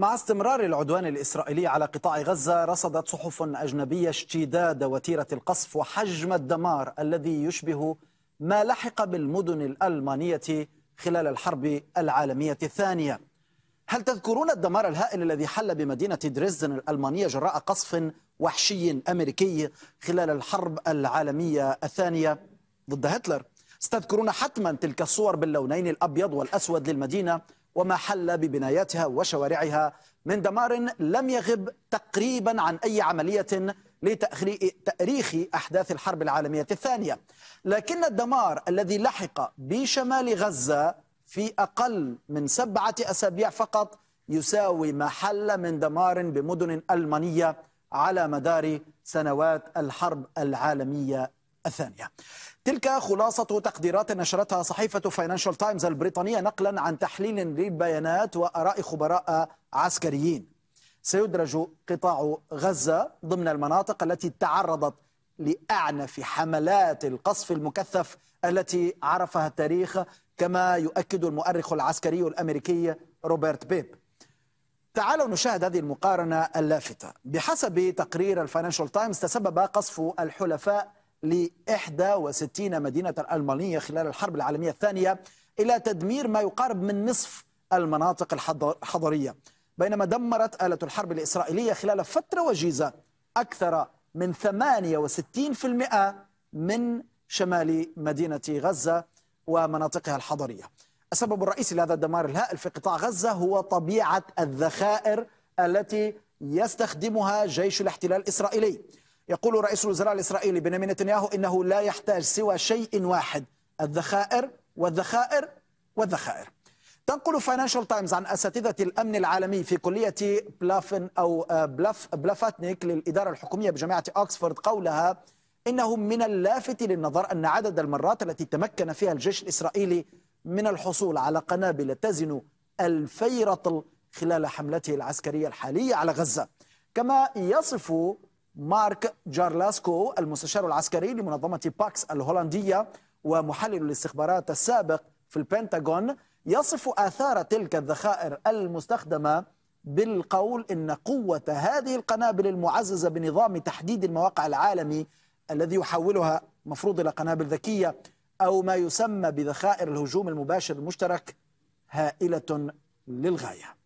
مع استمرار العدوان الإسرائيلي على قطاع غزة رصدت صحف أجنبية اشتداد وتيرة القصف وحجم الدمار الذي يشبه ما لحق بالمدن الألمانية خلال الحرب العالمية الثانية هل تذكرون الدمار الهائل الذي حل بمدينة دريسدن الألمانية جراء قصف وحشي أمريكي خلال الحرب العالمية الثانية ضد هتلر؟ ستذكرون حتما تلك الصور باللونين الأبيض والأسود للمدينة وما حل ببناياتها وشوارعها من دمار لم يغب تقريبا عن أي عملية لتأريخ أحداث الحرب العالمية الثانية لكن الدمار الذي لحق بشمال غزة في أقل من سبعة أسابيع فقط يساوي ما حل من دمار بمدن ألمانية على مدار سنوات الحرب العالمية الثانية تلك خلاصة تقديرات نشرتها صحيفة فاينانشال تايمز البريطانية نقلا عن تحليل للبيانات وأراء خبراء عسكريين سيدرج قطاع غزة ضمن المناطق التي تعرضت لأعنف حملات القصف المكثف التي عرفها التاريخ كما يؤكد المؤرخ العسكري الأمريكي روبرت بيب تعالوا نشاهد هذه المقارنة اللافتة بحسب تقرير الفاينانشال تايمز تسبب قصف الحلفاء ل 61 مدينة ألمانية خلال الحرب العالمية الثانية إلى تدمير ما يقارب من نصف المناطق الحضرية بينما دمرت آلة الحرب الإسرائيلية خلال فترة وجيزة أكثر من 68% من شمال مدينة غزة ومناطقها الحضرية السبب الرئيسي لهذا الدمار الهائل في قطاع غزة هو طبيعة الذخائر التي يستخدمها جيش الاحتلال الإسرائيلي يقول رئيس الوزراء الإسرائيلي بنيامين نتنياهو إنه لا يحتاج سوى شيء واحد الذخائر والذخائر والذخائر تنقل فاينانشال تايمز عن أساتذة الأمن العالمي في كلية بلافن أو آه، بلاف بلافاتنيك للإدارة الحكومية بجامعة اوكسفورد قولها إنه من اللافت للنظر أن عدد المرات التي تمكن فيها الجيش الإسرائيلي من الحصول على قنابل تزن الفيرطل خلال حملته العسكرية الحالية على غزة كما يصف مارك جارلاسكو المستشار العسكري لمنظمة باكس الهولندية ومحلل الاستخبارات السابق في البنتاغون يصف آثار تلك الذخائر المستخدمة بالقول إن قوة هذه القنابل المعززة بنظام تحديد المواقع العالمي الذي يحولها مفروض إلى قنابل ذكية أو ما يسمى بذخائر الهجوم المباشر المشترك هائلة للغاية